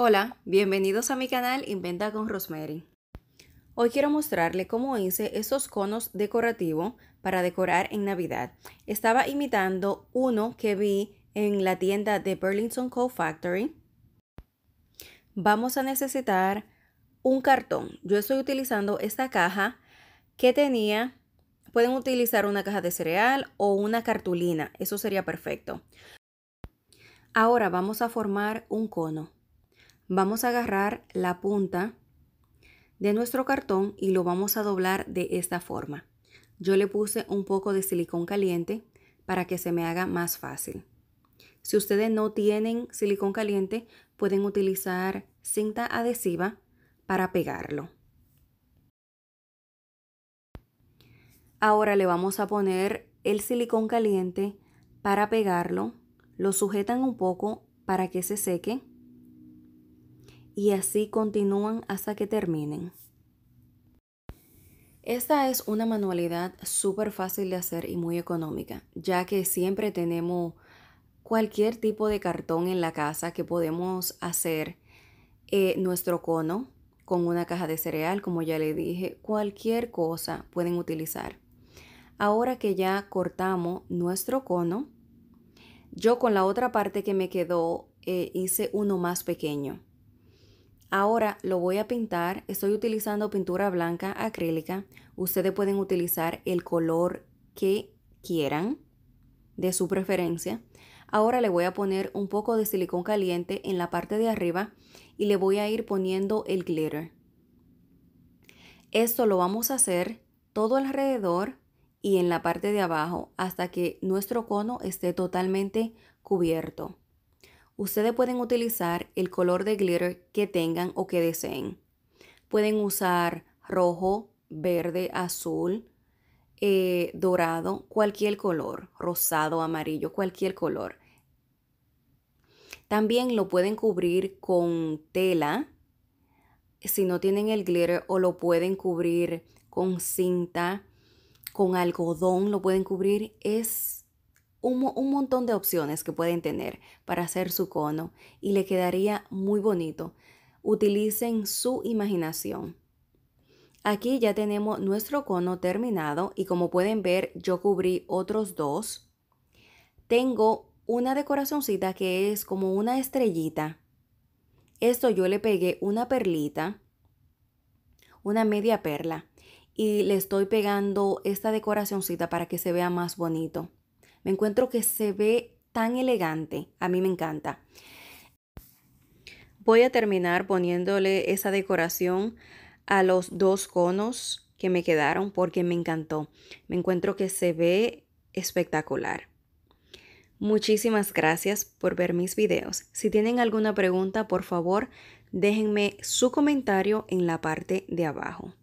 Hola, bienvenidos a mi canal Inventa con Rosemary. Hoy quiero mostrarle cómo hice estos conos decorativos para decorar en Navidad. Estaba imitando uno que vi en la tienda de Burlington Co Factory. Vamos a necesitar un cartón. Yo estoy utilizando esta caja que tenía Pueden utilizar una caja de cereal o una cartulina, eso sería perfecto. Ahora vamos a formar un cono vamos a agarrar la punta de nuestro cartón y lo vamos a doblar de esta forma. Yo le puse un poco de silicón caliente para que se me haga más fácil. Si ustedes no tienen silicón caliente, pueden utilizar cinta adhesiva para pegarlo. Ahora le vamos a poner el silicón caliente para pegarlo. Lo sujetan un poco para que se seque y así continúan hasta que terminen. Esta es una manualidad súper fácil de hacer y muy económica, ya que siempre tenemos cualquier tipo de cartón en la casa que podemos hacer eh, nuestro cono con una caja de cereal, como ya le dije, cualquier cosa pueden utilizar. Ahora que ya cortamos nuestro cono, yo con la otra parte que me quedó eh, hice uno más pequeño Ahora lo voy a pintar, estoy utilizando pintura blanca acrílica, ustedes pueden utilizar el color que quieran de su preferencia. Ahora le voy a poner un poco de silicón caliente en la parte de arriba y le voy a ir poniendo el glitter. Esto lo vamos a hacer todo alrededor y en la parte de abajo hasta que nuestro cono esté totalmente cubierto. Ustedes pueden utilizar el color de glitter que tengan o que deseen. Pueden usar rojo, verde, azul, eh, dorado, cualquier color, rosado, amarillo, cualquier color. También lo pueden cubrir con tela si no tienen el glitter o lo pueden cubrir con cinta, con algodón, lo pueden cubrir. Es un, montón de opciones que pueden tener para hacer su cono y le quedaría muy bonito. Utilicen su imaginación. Aquí ya tenemos nuestro cono terminado y como pueden ver yo cubrí otros dos. Tengo una decoracioncita que es como una estrellita. Esto yo le pegué una perlita, una media perla y le estoy pegando esta decoracioncita para que se vea más bonito. Me encuentro que se ve tan elegante. A mí me encanta. Voy a terminar poniéndole esa decoración a los dos conos que me quedaron porque me encantó. Me encuentro que se ve espectacular. Muchísimas gracias por ver mis videos. Si tienen alguna pregunta, por favor, déjenme su comentario en la parte de abajo.